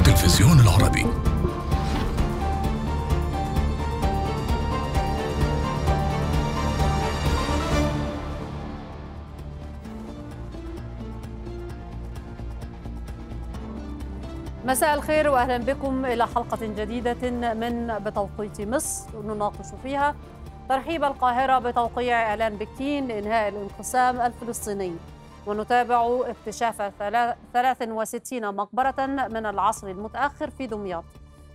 التلفزيون العربي مساء الخير واهلا بكم الى حلقه جديده من بتوقيت مصر نناقش فيها ترحيب القاهره بتوقيع اعلان بكين لانهاء الانقسام الفلسطيني ونتابع اكتشاف 63 مقبرة من العصر المتأخر في دمياط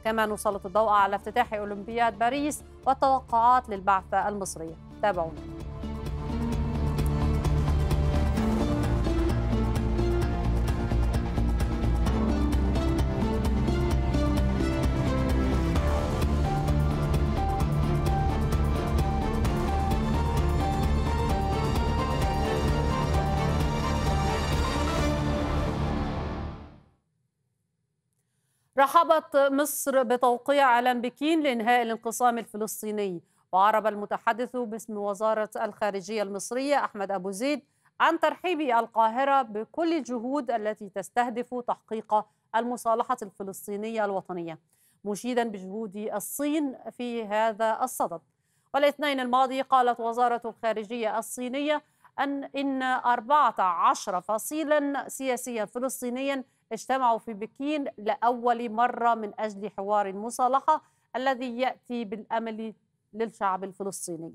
كما نسلط الضوء على افتتاح أولمبياد باريس والتوقعات للبعثة المصرية تابعونا رحبت مصر بتوقيع اعلان بكين لانهاء الانقسام الفلسطيني وعرب المتحدث باسم وزاره الخارجيه المصريه احمد ابو زيد عن ترحيب القاهره بكل الجهود التي تستهدف تحقيق المصالحه الفلسطينيه الوطنيه مشيدا بجهود الصين في هذا الصدد والاثنين الماضي قالت وزاره الخارجيه الصينيه ان ان 14 فصيلا سياسيا فلسطينيا اجتمعوا في بكين لأول مرة من أجل حوار المصالحة الذي يأتي بالأمل للشعب الفلسطيني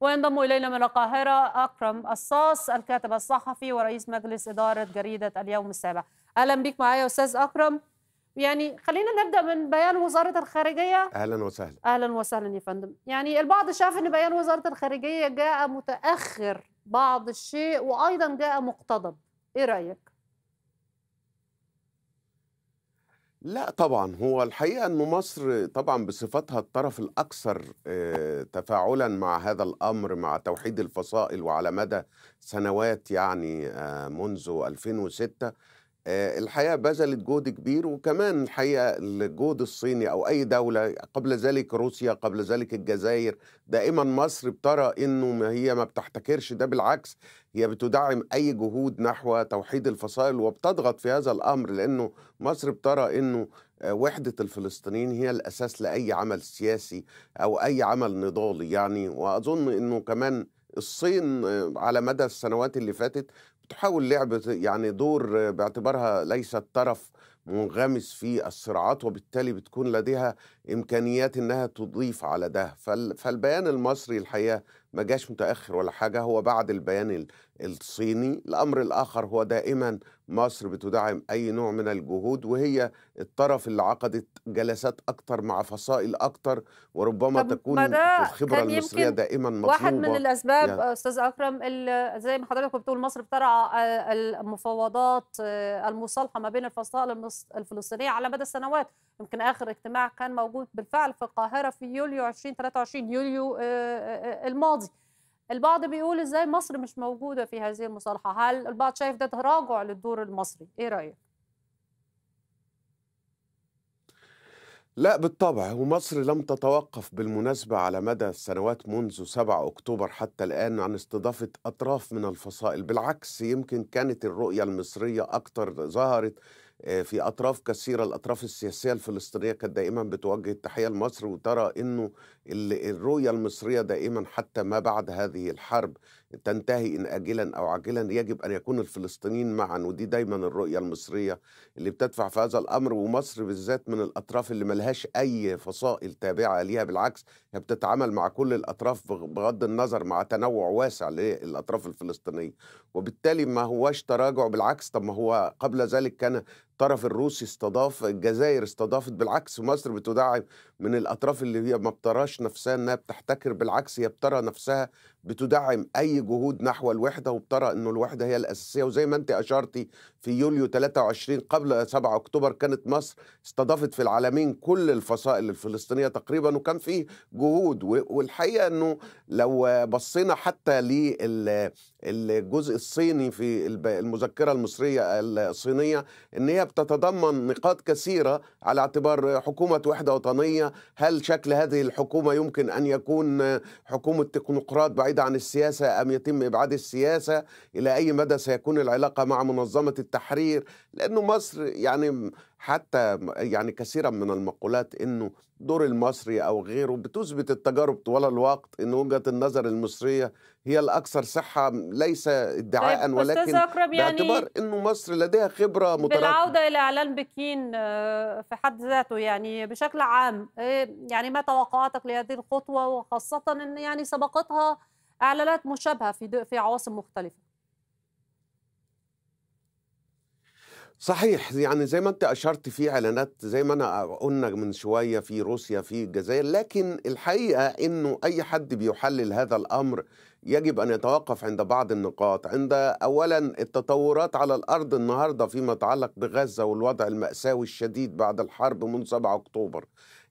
وينضم إلينا من القاهرة أكرم الصاص الكاتب الصحفي ورئيس مجلس إدارة جريدة اليوم السابع أهلا بك معايا أستاذ أكرم يعني خلينا نبدا من بيان وزاره الخارجيه اهلا وسهلا اهلا وسهلا يا فندم يعني البعض شاف ان بيان وزاره الخارجيه جاء متاخر بعض الشيء وايضا جاء مقتضب ايه رايك لا طبعا هو الحقيقه ان مصر طبعا بصفتها الطرف الاكثر آه، تفاعلا مع هذا الامر مع توحيد الفصائل وعلى مدى سنوات يعني آه، منذ 2006 آه، الحقيقه بذلت جهد كبير وكمان الحقيقه الجهد الصيني او اي دوله قبل ذلك روسيا قبل ذلك الجزائر دائما مصر بترى انه هي ما بتحتكرش ده بالعكس هي بتدعم اي جهود نحو توحيد الفصائل وبتضغط في هذا الامر لانه مصر بترى انه آه، وحدة الفلسطينيين هي الأساس لأي عمل سياسي أو أي عمل نضالي يعني وأظن أنه كمان الصين آه، على مدى السنوات اللي فاتت بتحاول لعب يعني دور باعتبارها ليست طرف منغمس في الصراعات وبالتالي بتكون لديها امكانيات انها تضيف على ده فالبيان المصري الحقيقه ما جاش متاخر ولا حاجه هو بعد البيان الصيني الامر الاخر هو دائما مصر بتدعم أي نوع من الجهود وهي الطرف اللي عقدت جلسات أكتر مع فصائل أكتر وربما تكون الخبرة المصرية دائما مطلوبة واحد من الأسباب يعني. أستاذ أكرم زي ما حضرتك بتقول مصر بترعى آه، المفاوضات آه، المصالحة ما بين الفصائل الفلسطينية على مدى السنوات يمكن آخر اجتماع كان موجود بالفعل في القاهرة في يوليو 2023 يوليو آه، الماضي البعض بيقول ازاي مصر مش موجوده في هذه المصالحه هل البعض شايف ده تراجع للدور المصري ايه رايك لا بالطبع ومصر لم تتوقف بالمناسبة على مدى السنوات منذ 7 أكتوبر حتى الآن عن استضافة أطراف من الفصائل بالعكس يمكن كانت الرؤية المصرية أكثر ظهرت آه، في اطراف كثيره الاطراف السياسيه الفلسطينيه كانت دائما بتوجه التحيه لمصر وترى انه الرؤيه المصريه دائما حتى ما بعد هذه الحرب تنتهي ان اجلا او عاجلا يجب ان يكون الفلسطينيين معا ودي دايما الرؤيه المصريه اللي بتدفع في هذا الامر ومصر بالذات من الاطراف اللي ملهاش اي فصائل تابعه ليها بالعكس هي بتتعامل مع كل الاطراف بغض النظر مع تنوع واسع للاطراف الفلسطينيه وبالتالي ما هواش تراجع بالعكس طب ما هو قبل ذلك كان الطرف الروسي استضاف الجزائر استضافت بالعكس مصر بتدعم من الأطراف اللي هي ما بتراش نفسها إنها بتحتكر بالعكس هي بترى نفسها بتدعم أي جهود نحو الوحدة وبترى إنه الوحدة هي الأساسية وزي ما أنت أشرتي في يوليو 23 قبل 7 أكتوبر كانت مصر استضافت في العالمين كل الفصائل الفلسطينية تقريبا وكان في جهود والحقيقة إنه لو بصينا حتى للجزء الصيني في المذكرة المصرية الصينية إن هي بتتضمن نقاط كثيرة على اعتبار حكومة وحدة وطنية هل شكل هذه الحكومة يمكن أن يكون حكومة تكنوقراط بعيدة عن السياسة أم يتم إبعاد السياسة إلى أي مدى سيكون العلاقة مع منظمة التحرير لأنه مصر يعني حتى يعني كثيرا من المقولات انه دور المصري او غيره بتثبت التجارب طوال الوقت ان وجهه النظر المصريه هي الاكثر صحه ليس ادعاء طيب ولكن يعني انه مصر لديها خبره متراكمه بالعوده الى اعلان بكين آه، في حد ذاته يعني بشكل عام آه، يعني ما توقعاتك لهذه الخطوه وخاصه ان يعني سبقتها اعلانات مشابهه في في عواصم مختلفه صحيح يعني زي ما انت اشرت في اعلانات زي ما انا قلنا من شويه في روسيا في الجزائر لكن الحقيقه انه اي حد بيحلل هذا الامر يجب ان يتوقف عند بعض النقاط عند اولا التطورات على الارض النهارده فيما يتعلق بغزه والوضع الماساوي الشديد بعد الحرب من 7 اكتوبر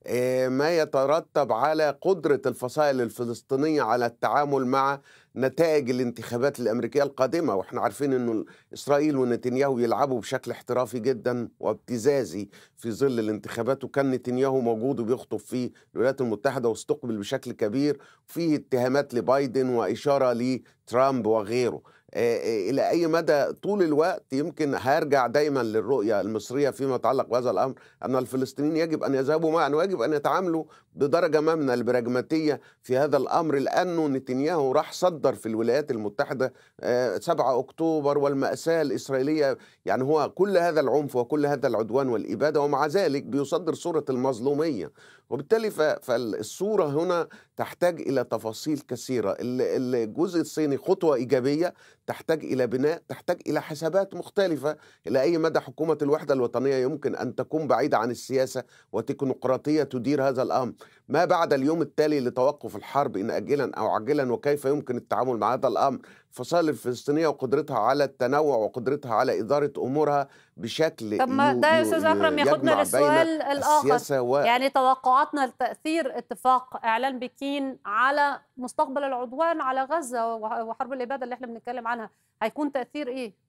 آه، ما يترتب على قدره الفصائل الفلسطينيه على التعامل مع نتائج الانتخابات الامريكيه القادمه واحنا عارفين انه اسرائيل ونتنياهو يلعبوا بشكل احترافي جدا وابتزازي في ظل الانتخابات وكان نتنياهو موجود وبيخطب في الولايات المتحده واستقبل بشكل كبير في اتهامات لبايدن واشاره لترامب وغيره آه، آه، الى اي مدى طول الوقت يمكن هرجع دايما للرؤيه المصريه فيما يتعلق بهذا الامر ان الفلسطينيين يجب ان يذهبوا معا ويجب ان يتعاملوا بدرجه ما من البراجماتيه في هذا الامر لانه نتنياهو راح صدر في الولايات المتحده 7 آه، اكتوبر والماساه الاسرائيليه يعني هو كل هذا العنف وكل هذا العدوان والاباده ومع ذلك بيصدر صوره المظلوميه وبالتالي فالصورة هنا تحتاج إلى تفاصيل كثيرة الجزء الصيني خطوة إيجابية تحتاج إلى بناء تحتاج إلى حسابات مختلفة إلى أي مدى حكومة الوحدة الوطنية يمكن أن تكون بعيدة عن السياسة وتكنوقراطية تدير هذا الأمر ما بعد اليوم التالي لتوقف الحرب إن أجلا أو عاجلا وكيف يمكن التعامل مع هذا الأمر الفصائل الفلسطينيه وقدرتها على التنوع وقدرتها على اداره امورها بشكل طب ما ده يا استاذ اكرم ياخدنا للسؤال الاخر و... يعني توقعاتنا لتاثير اتفاق اعلان بكين على مستقبل العدوان على غزه وحرب الاباده اللي احنا بنتكلم عنها هيكون تاثير ايه؟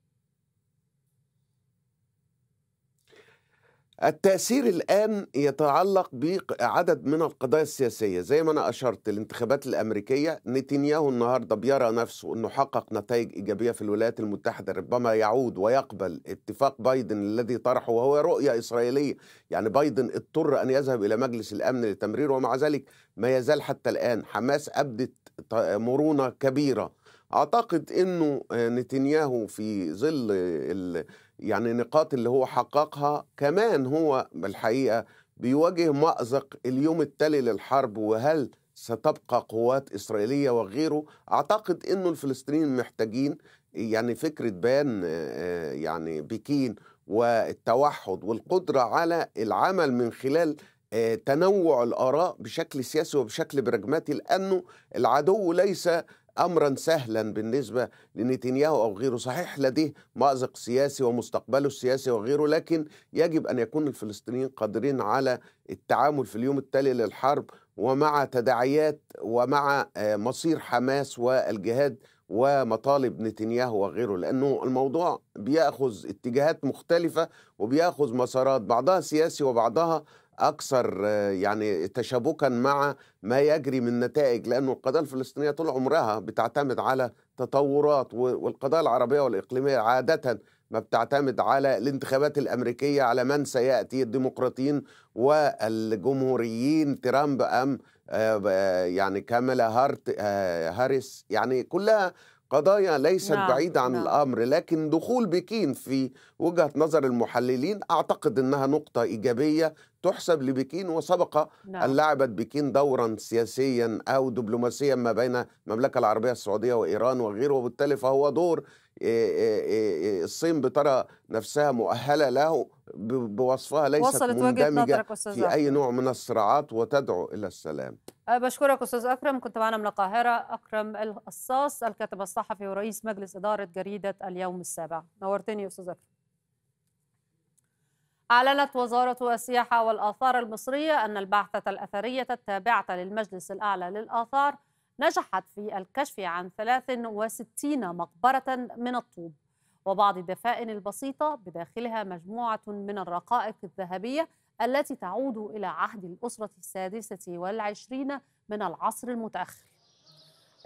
التأثير الآن يتعلق بعدد من القضايا السياسية زي ما أنا أشرت الانتخابات الأمريكية نتنياهو النهاردة بيرى نفسه أنه حقق نتائج إيجابية في الولايات المتحدة ربما يعود ويقبل اتفاق بايدن الذي طرحه وهو رؤية إسرائيلية يعني بايدن اضطر أن يذهب إلى مجلس الأمن لتمريره ومع ذلك ما يزال حتى الآن حماس أبدت مرونة كبيرة أعتقد أنه نتنياهو في ظل يعني نقاط اللي هو حققها كمان هو بالحقيقة بيواجه مأزق اليوم التالي للحرب وهل ستبقى قوات إسرائيلية وغيره أعتقد أنه الفلسطينيين محتاجين يعني فكرة بان آه، آه، يعني بكين والتوحد والقدرة على العمل من خلال آه، تنوع الآراء بشكل سياسي وبشكل براجماتي لأنه العدو ليس امرا سهلا بالنسبه لنتنياهو او غيره صحيح لديه مازق سياسي ومستقبله السياسي وغيره لكن يجب ان يكون الفلسطينيين قادرين على التعامل في اليوم التالي للحرب ومع تداعيات ومع آه، مصير حماس والجهاد ومطالب نتنياهو وغيره لانه الموضوع بياخذ اتجاهات مختلفه وبياخذ مسارات بعضها سياسي وبعضها اكثر يعني تشابكا مع ما يجري من نتائج لانه القضيه الفلسطينيه طول عمرها بتعتمد على تطورات والقضايا العربيه والاقليميه عاده ما بتعتمد على الانتخابات الامريكيه على من سياتي الديمقراطيين والجمهوريين ترامب ام آه، يعني كاميلا هارت آه، هاريس يعني كلها قضايا ليست نعم. بعيده عن نعم. الامر لكن دخول بكين في وجهه نظر المحللين اعتقد انها نقطه ايجابيه تحسب لبكين وسبق نعم. ان لعبت بكين دورا سياسيا او دبلوماسيا ما بين المملكه العربيه السعوديه وايران وغيره وبالتالي فهو دور آه، آه، آه، الصين بترى نفسها مؤهله له بوصفها ليست مندمجه في اي نوع من الصراعات وتدعو الى السلام. بشكرك استاذ اكرم كنت معنا من القاهره اكرم القصاص الكاتب الصحفي ورئيس مجلس اداره جريده اليوم السابع نورتني استاذ اكرم. أعلنت وزارة السياحة والآثار المصرية أن البعثة الأثرية التابعة للمجلس الأعلى للآثار نجحت في الكشف عن 63 مقبرة من الطوب وبعض الدفائن البسيطة بداخلها مجموعة من الرقائق الذهبية التي تعود إلى عهد الأسرة السادسة والعشرين من العصر المتأخر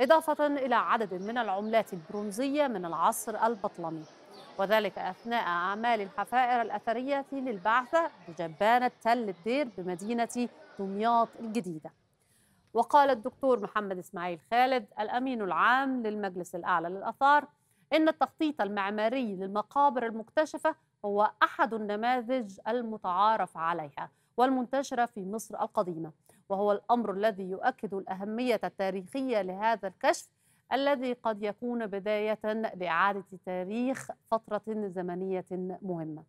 إضافة إلى عدد من العملات البرونزية من العصر البطلمي وذلك أثناء أعمال الحفائر الأثرية للبعثة بجبانة تل الدير بمدينة دمياط الجديدة وقال الدكتور محمد إسماعيل خالد الأمين العام للمجلس الأعلى للآثار إن التخطيط المعماري للمقابر المكتشفة هو أحد النماذج المتعارف عليها والمنتشرة في مصر القديمة وهو الأمر الذي يؤكد الأهمية التاريخية لهذا الكشف الذي قد يكون بداية لإعادة تاريخ فترة زمنية مهمة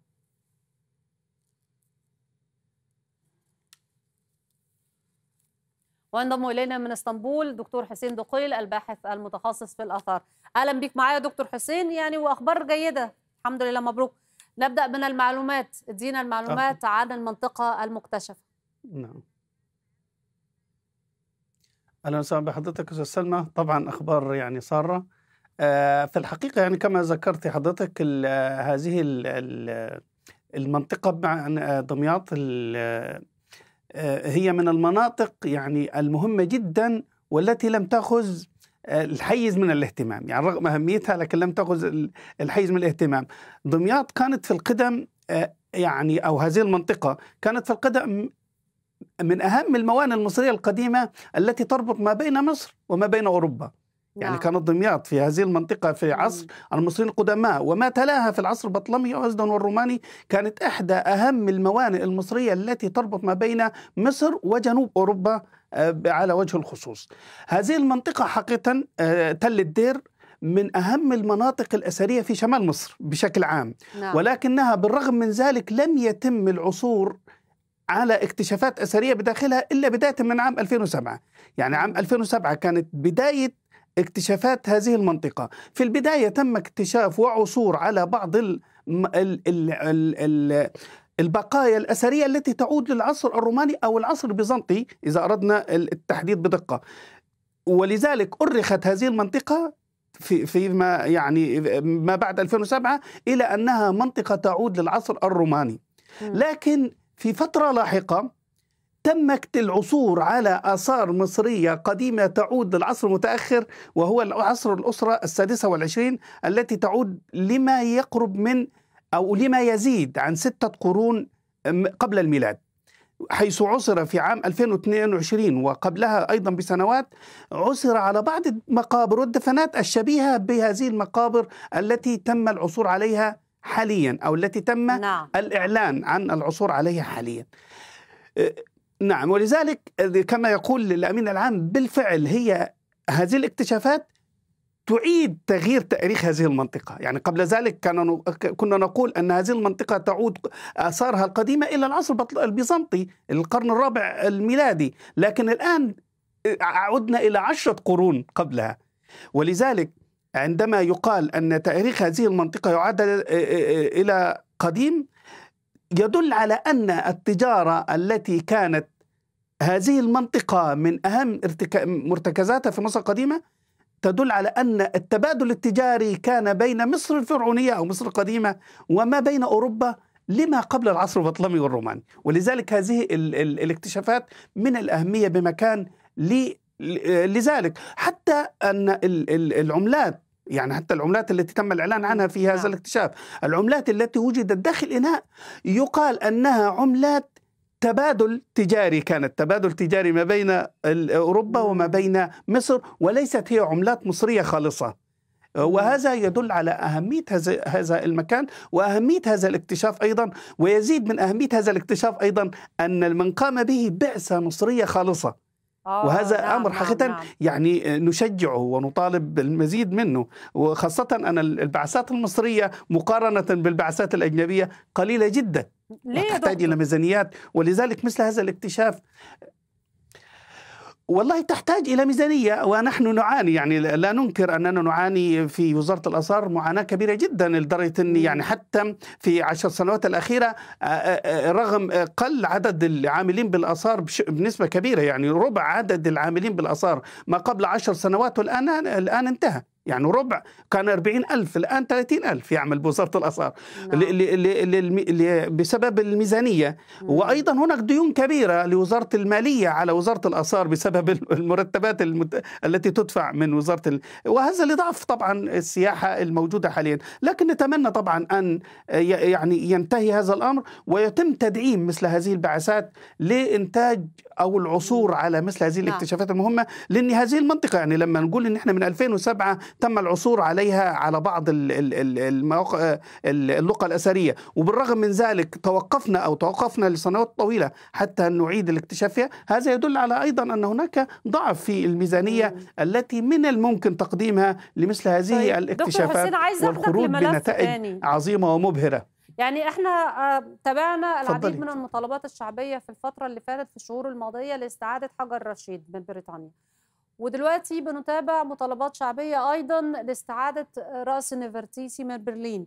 وينضم الينا من اسطنبول دكتور حسين دقيل الباحث المتخصص في الاثار اهلا بيك معايا دكتور حسين يعني واخبار جيده الحمد لله مبروك نبدا من المعلومات ادينا المعلومات عن المنطقه المكتشفه نعم اهلا وسهلا بحضرتك استاذ سلمى طبعا اخبار يعني ساره آه، في الحقيقه يعني كما ذكرت حضرتك هذه المنطقه دمياط هي من المناطق يعني المهمه جدا والتي لم تاخذ آه، الحيز من الاهتمام يعني رغم اهميتها لكن لم تاخذ الحيز من الاهتمام دمياط كانت في القدم آه، يعني او هذه المنطقه كانت في القدم من أهم الموانئ المصرية القديمة التي تربط ما بين مصر وما بين أوروبا يعني نعم. كانت دمياط في هذه المنطقة في عصر المصريين القدماء وما تلاها في العصر البطلمي وأزدن والروماني كانت إحدى أهم الموانئ المصرية التي تربط ما بين مصر وجنوب أوروبا آه، على وجه الخصوص هذه المنطقة حقيقة آه، تل الدير من أهم المناطق الأثرية في شمال مصر بشكل عام نعم. ولكنها بالرغم من ذلك لم يتم العصور على اكتشافات أثرية بداخلها إلا بداية من عام 2007 يعني عام 2007 كانت بداية اكتشافات هذه المنطقة في البداية تم اكتشاف وعثور على بعض ال ال ال الـ الـ البقايا الأثرية التي تعود للعصر الروماني أو العصر البيزنطي إذا أردنا التحديد بدقة ولذلك أرخت هذه المنطقة في فيما يعني ما بعد 2007 إلى أنها منطقة تعود للعصر الروماني لكن في فترة لاحقة تم العثور على آثار مصرية قديمة تعود للعصر المتأخر وهو عصر الأسرة السادسة والعشرين التي تعود لما يقرب من أو لما يزيد عن ستة قرون قبل الميلاد حيث عثر في عام 2022 وقبلها أيضا بسنوات عثر على بعض المقابر والدفنات الشبيهة بهذه المقابر التي تم العثور عليها حاليا أو التي تم نعم. الإعلان عن العثور عليها حاليا أه، نعم ولذلك كما يقول الأمين العام بالفعل هي هذه الاكتشافات تعيد تغيير تاريخ هذه المنطقة يعني قبل ذلك كنا نقول أن هذه المنطقة تعود آثارها القديمة إلى العصر البيزنطي القرن الرابع الميلادي لكن الآن عدنا إلى عشرة قرون قبلها ولذلك عندما يقال أن تاريخ هذه المنطقة يعاد آه، آه، آه، إلى قديم يدل على أن التجارة التي كانت هذه المنطقة من أهم مرتكزاتها في مصر القديمة تدل على أن التبادل التجاري كان بين مصر الفرعونية أو مصر القديمة وما بين أوروبا لما قبل العصر البطلمي والروماني ولذلك هذه الاكتشافات من الأهمية بمكان لذلك حتى أن العملات يعني حتى العملات التي تم الإعلان عنها في هذا نعم. الاكتشاف العملات التي وجدت داخل إناء يقال أنها عملات تبادل تجاري كانت تبادل تجاري ما بين أوروبا وما بين مصر وليست هي عملات مصرية خالصة وهذا يدل على أهمية هذا المكان وأهمية هذا الاكتشاف أيضا ويزيد من أهمية هذا الاكتشاف أيضا أن من قام به بعثة مصرية خالصة آه، وهذا نعم امر نعم، حقيقه نعم. يعني نشجعه ونطالب بالمزيد منه وخاصه ان البعثات المصريه مقارنه بالبعثات الاجنبيه قليله جدا تحتاج الى ميزانيات ولذلك مثل هذا الاكتشاف والله تحتاج الى ميزانيه ونحن نعاني يعني لا ننكر اننا نعاني في وزاره الاثار معاناه كبيره جدا لدرجه ان يعني حتى في عشر سنوات الاخيره آه، آه، آه، رغم قل عدد العاملين بالاثار بنسبه كبيره يعني ربع عدد العاملين بالاثار ما قبل عشر سنوات والان الان انتهى يعني ربع كان 40 ألف الآن 30 ألف يعمل بوزارة الأثار نعم. بسبب الميزانية وأيضا هناك ديون كبيرة لوزارة المالية على وزارة الأثار بسبب المرتبات المت... التي تدفع من وزارة ال... وهذا لضعف طبعا السياحة الموجودة حاليا لكن نتمنى طبعا أن يعني ينتهي هذا الأمر ويتم تدعيم مثل هذه البعثات لإنتاج أو العثور على مثل هذه نعم. الاكتشافات المهمة لأن هذه المنطقة يعني لما نقول إن إحنا من 2007 تم العثور عليها على بعض المواقع اللقى الاثريه وبالرغم من ذلك توقفنا او توقفنا لسنوات طويله حتى نعيد الاكتشاف فيها هذا يدل على ايضا ان هناك ضعف في الميزانيه مم. التي من الممكن تقديمها لمثل هذه طيب. الاكتشافات والخروج بنتائج تاني. عظيمه ومبهره يعني احنا آه، تابعنا العديد من المطالبات الشعبيه في الفتره اللي فاتت في الشهور الماضيه لاستعاده حجر رشيد من بريطانيا ودلوقتي بنتابع مطالبات شعبيه ايضا لاستعاده راس نيفرتيسي من برلين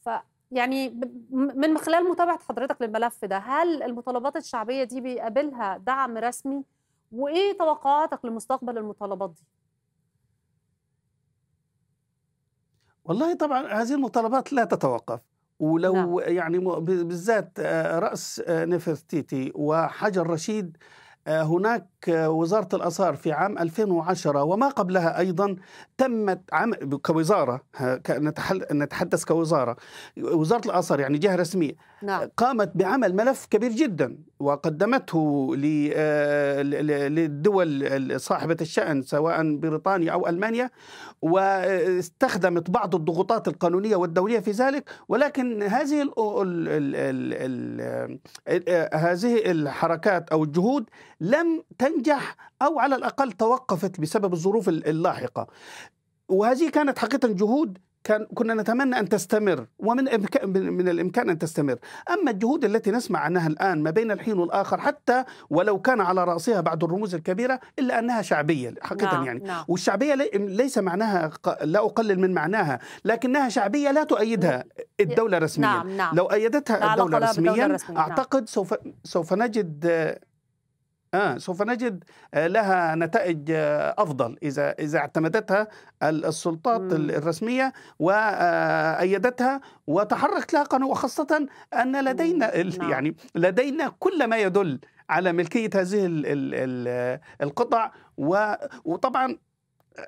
ف يعني من خلال متابعه حضرتك للملف ده هل المطالبات الشعبيه دي بيقابلها دعم رسمي وايه توقعاتك لمستقبل المطالبات دي والله طبعا هذه المطالبات لا تتوقف ولو نعم. يعني بالذات آه، راس آه، نفرتيتي وحجر رشيد هناك وزارة الآثار في عام 2010 وما قبلها أيضا تمت عم كوزارة نتحدث كوزارة وزارة الآثار يعني جهة رسمية نعم. قامت بعمل ملف كبير جدا وقدمته آه، للدول صاحبة الشأن سواء بريطانيا أو ألمانيا واستخدمت بعض الضغوطات القانونية والدولية في ذلك ولكن هذه ال ال ال آه، هذه الحركات أو الجهود لم تنجح أو على الأقل توقفت بسبب الظروف اللاحقة وهذه كانت حقيقة جهود كان كنا نتمنى ان تستمر ومن من الامكان ان تستمر، اما الجهود التي نسمع عنها الان ما بين الحين والاخر حتى ولو كان على راسها بعض الرموز الكبيره الا انها شعبيه حقيقه نعم، يعني، نعم والشعبيه ليس معناها لا اقلل من معناها، لكنها شعبيه لا تؤيدها نعم، الدوله رسميا، نعم نعم لو ايدتها الدوله رسميا نعم. اعتقد سوف سوف نجد آه سوف نجد آه، لها نتائج آه، افضل اذا اذا اعتمدتها السلطات مم. الرسميه وايدتها آه، وتحركت لها قانون وخاصه ان لدينا نعم. يعني لدينا كل ما يدل على ملكيه هذه القطع وطبعا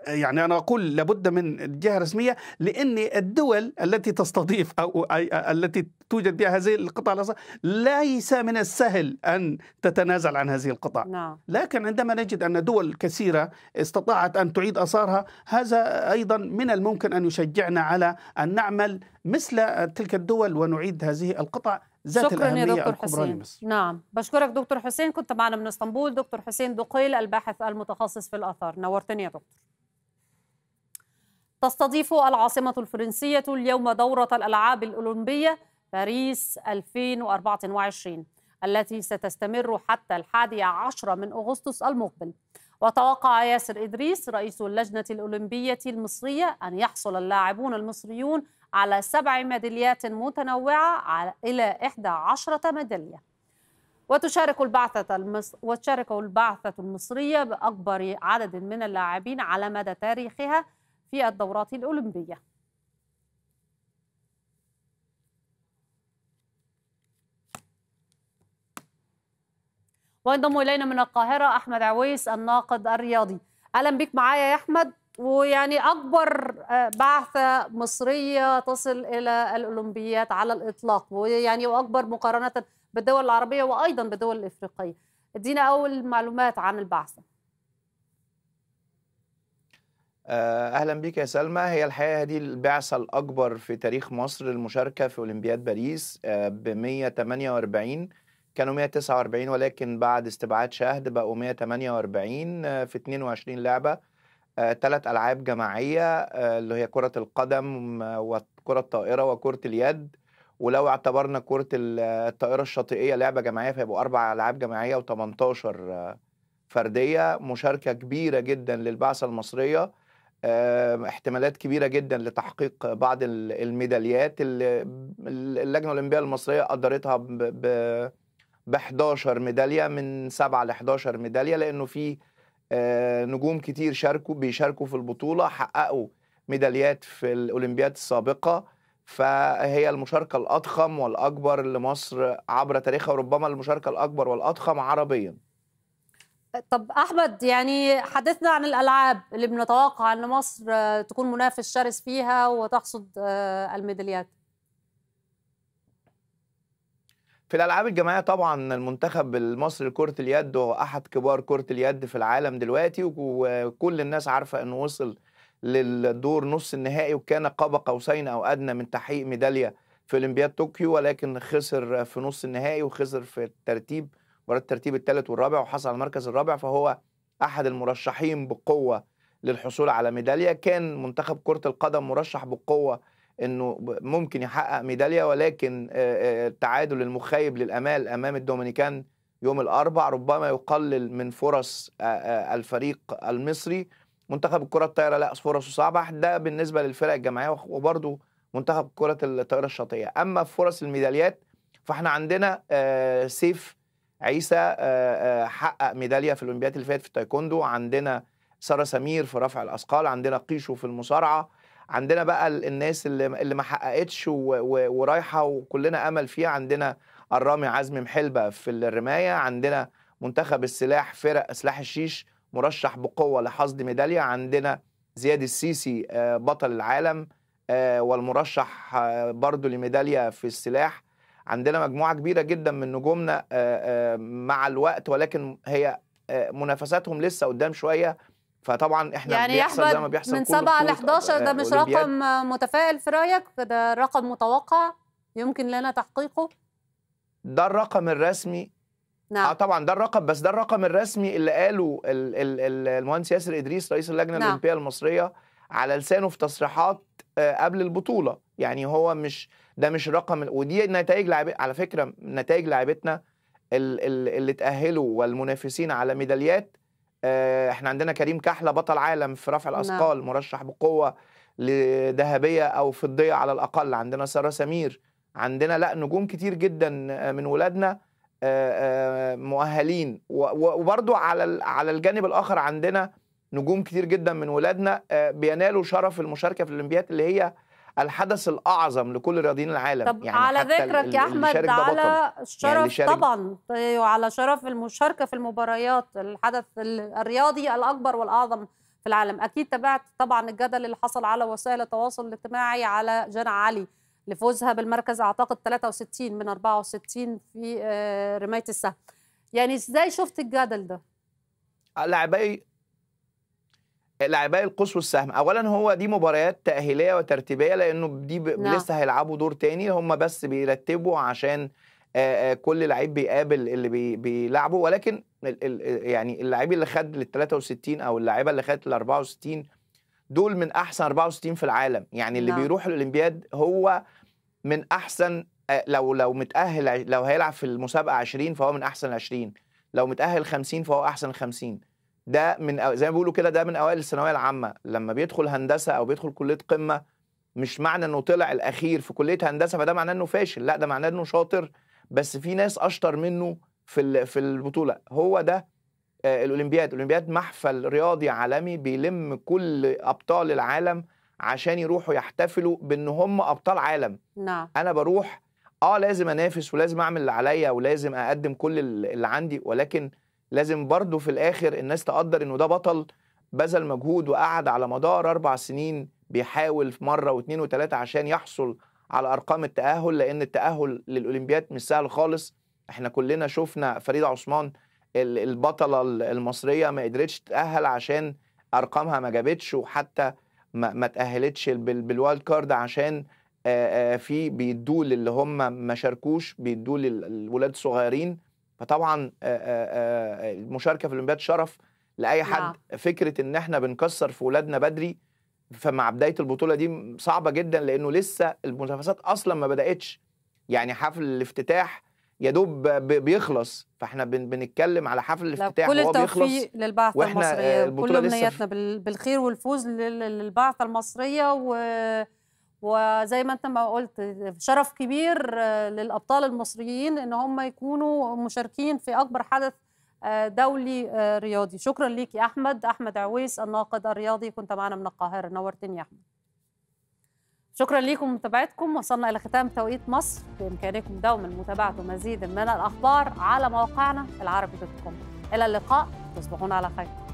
يعني انا اقول لابد من جهه رسميه لان الدول التي تستضيف او التي توجد بها هذه القطع ليس من السهل ان تتنازل عن هذه القطع نعم. لكن عندما نجد ان دول كثيره استطاعت ان تعيد اثارها هذا ايضا من الممكن ان يشجعنا على ان نعمل مثل تلك الدول ونعيد هذه القطع ذات شكرا يا دكتور حسين لمصر. نعم بشكرك دكتور حسين كنت معنا من اسطنبول دكتور حسين دقيل الباحث المتخصص في الآثار نورتني يا دكتور تستضيف العاصمة الفرنسية اليوم دورة الألعاب الأولمبية باريس 2024 التي ستستمر حتى الحادي عشر من أغسطس المقبل وتوقع ياسر إدريس رئيس اللجنة الأولمبية المصرية أن يحصل اللاعبون المصريون على سبع ميداليات متنوعة على إلى 11 ميدالية وتشارك البعثة المصر وتشارك البعثة المصرية بأكبر عدد من اللاعبين على مدى تاريخها في الدورات الأولمبية وينضم إلينا من القاهرة أحمد عويس الناقد الرياضي أهلا بك معايا يا أحمد ويعني أكبر آه، بعثة مصرية تصل إلى الأولمبيات على الإطلاق ويعني وأكبر مقارنة بالدول العربية وأيضا بالدول الإفريقية ادينا أول معلومات عن البعثة آه، اهلا بك يا سلمى هي الحقيقه دي البعثه الاكبر في تاريخ مصر للمشاركه في اولمبياد باريس آه، ب 148 كانوا 149 ولكن بعد استبعاد شهد بقوا 148 في 22 لعبه ثلاث آه، العاب جماعيه آه، اللي هي كره القدم وكره الطائره وكره اليد ولو اعتبرنا كره آه، الطائره الشاطئيه لعبه جماعيه فيبقوا اربع العاب جماعيه و18 فرديه مشاركه كبيره جدا للبعثه المصريه احتمالات كبيره جدا لتحقيق بعض الميداليات اللي اللجنه الاولمبيه المصريه قدرتها ب 11 ميداليه من 7 ل 11 ميداليه لانه في آه، نجوم كتير شاركوا بيشاركوا في البطوله حققوا ميداليات في الاولمبياد السابقه فهي المشاركه الاضخم والاكبر لمصر عبر تاريخها وربما المشاركه الاكبر والاضخم عربيا طب احمد يعني حدثنا عن الالعاب اللي بنتوقع ان مصر تكون منافس شرس فيها وتحصد آه، الميداليات في الالعاب الجماعيه طبعا المنتخب المصري لكره اليد هو احد كبار كره اليد في العالم دلوقتي وكل الناس عارفه انه وصل للدور نص النهائي وكان قاب قوسين او ادنى من تحقيق ميداليه في اولمبياد طوكيو ولكن خسر في نص النهائي وخسر في الترتيب مباراه الترتيب الثالث والرابع وحصل على المركز الرابع فهو احد المرشحين بقوه للحصول على ميداليه كان منتخب كره القدم مرشح بقوه انه ممكن يحقق ميداليه ولكن التعادل المخيب للامال امام الدومينيكان يوم الاربع ربما يقلل من فرص الفريق المصري منتخب الكره الطايره لا فرصه صعبه ده بالنسبه للفرق الجماعيه وبرده منتخب كره الطايره الشاطئه اما في فرص الميداليات فاحنا عندنا سيف عيسى حقق ميداليه في الاولمبياد اللي فاتت في التايكوندو عندنا ساره سمير في رفع الاثقال عندنا قيشو في المصارعه عندنا بقى الناس اللي اللي ما حققتش ورايحه وكلنا امل فيها عندنا الرامي عزمي محلبه في الرمايه عندنا منتخب السلاح فرق سلاح الشيش مرشح بقوه لحصد ميداليه عندنا زياد السيسي آه، بطل العالم آه، والمرشح آه، برضه لميداليه في السلاح عندنا مجموعه كبيره جدا من نجومنا مع الوقت ولكن هي منافساتهم لسه قدام شويه فطبعا احنا يعني بيحصل زي ما بيحصل من 7 ل 11 ده مش رقم متفائل في رايك ده رقم متوقع يمكن لنا تحقيقه ده الرقم الرسمي نعم. اه طبعا ده الرقم بس ده الرقم الرسمي اللي قاله المهندس ياسر ادريس رئيس اللجنه نعم. الاولمبيه المصريه على لسانه في تصريحات آه، قبل البطوله يعني هو مش ده مش رقم ودي نتائج لعب على فكره نتائج لعبتنا اللي تاهلوا والمنافسين على ميداليات آه، احنا عندنا كريم كحله بطل عالم في رفع نعم. الاثقال نعم. مرشح بقوه لذهبيه او فضيه على الاقل عندنا ساره سمير عندنا لا نجوم كتير جدا آه، من ولادنا آه، مؤهلين وبرضو على على الجانب الاخر عندنا نجوم كتير جدا من ولادنا بينالوا شرف المشاركه في الاولمبياد اللي هي الحدث الاعظم لكل رياضيين العالم طب يعني على ذكرك يا احمد على يعني الشرف يعني طبعا وعلى طيب، شرف المشاركه في المباريات الحدث الرياضي الاكبر والاعظم في العالم اكيد تابعت طبعا الجدل اللي حصل على وسائل التواصل الاجتماعي على جنى علي لفوزها بالمركز اعتقد 63 من 64 في آه، رمايه السهم يعني ازاي شفت الجدل ده لاعبي لاعبي القوس والسهم اولا هو دي مباريات تاهيليه وترتيبيه لانه دي ب... نعم. لسه هيلعبوا دور تاني هم بس بيرتبوا عشان كل لعيب بيقابل اللي بي... بيلعبه ولكن ال... ال... يعني اللعيب اللي خد لل 63 او اللعيبه اللي خدت لل 64 دول من احسن 64 في العالم يعني اللي نعم. بيروح الاولمبياد هو من احسن لو لو متاهل لو هيلعب في المسابقه 20 فهو من احسن 20 لو متاهل 50 فهو احسن 50 ده من أو... زي ما بيقولوا كده ده من اوائل الثانويه العامه لما بيدخل هندسه او بيدخل كليه قمه مش معنى انه طلع الاخير في كليه هندسه فده معناه انه فاشل لا ده معناه انه شاطر بس في ناس اشطر منه في في البطوله هو ده آه، الاولمبياد الاولمبياد محفل رياضي عالمي بيلم كل ابطال العالم عشان يروحوا يحتفلوا بان هم ابطال عالم نعم انا بروح اه لازم انافس ولازم اعمل اللي عليا ولازم اقدم كل اللي عندي ولكن لازم برضه في الاخر الناس تقدر انه ده بطل بذل مجهود وقعد على مدار اربع سنين بيحاول في مره واثنين وثلاثه عشان يحصل على ارقام التاهل لان التاهل للاولمبياد مش سهل خالص احنا كلنا شفنا فريده عثمان البطله المصريه ما قدرتش تتاهل عشان ارقامها ما جابتش وحتى ما, ما تاهلتش بالوايلد كارد عشان في بيدوا اللي هم ما شاركوش بيدوا للولاد الصغيرين فطبعا المشاركه في الاولمبياد شرف لاي نعم. حد لا. فكره ان احنا بنكسر في ولادنا بدري فمع بدايه البطوله دي صعبه جدا لانه لسه المنافسات اصلا ما بداتش يعني حفل الافتتاح يا دوب بيخلص فاحنا بنتكلم على حفل الافتتاح كل التوفيق للبعثه المصريه كل امنياتنا بالخير والفوز للبعثه المصريه و وزي ما انت ما قلت شرف كبير آه، للابطال المصريين ان هم يكونوا مشاركين في اكبر حدث آه، دولي آه، رياضي شكرا ليك يا احمد احمد عويس الناقد الرياضي كنت معنا من القاهره نورتني يا احمد شكرا لكم متابعتكم وصلنا الى ختام توقيت مصر بامكانكم دوما متابعه مزيد من الاخبار على موقعنا العربي دوت كوم الى اللقاء تصبحون على خير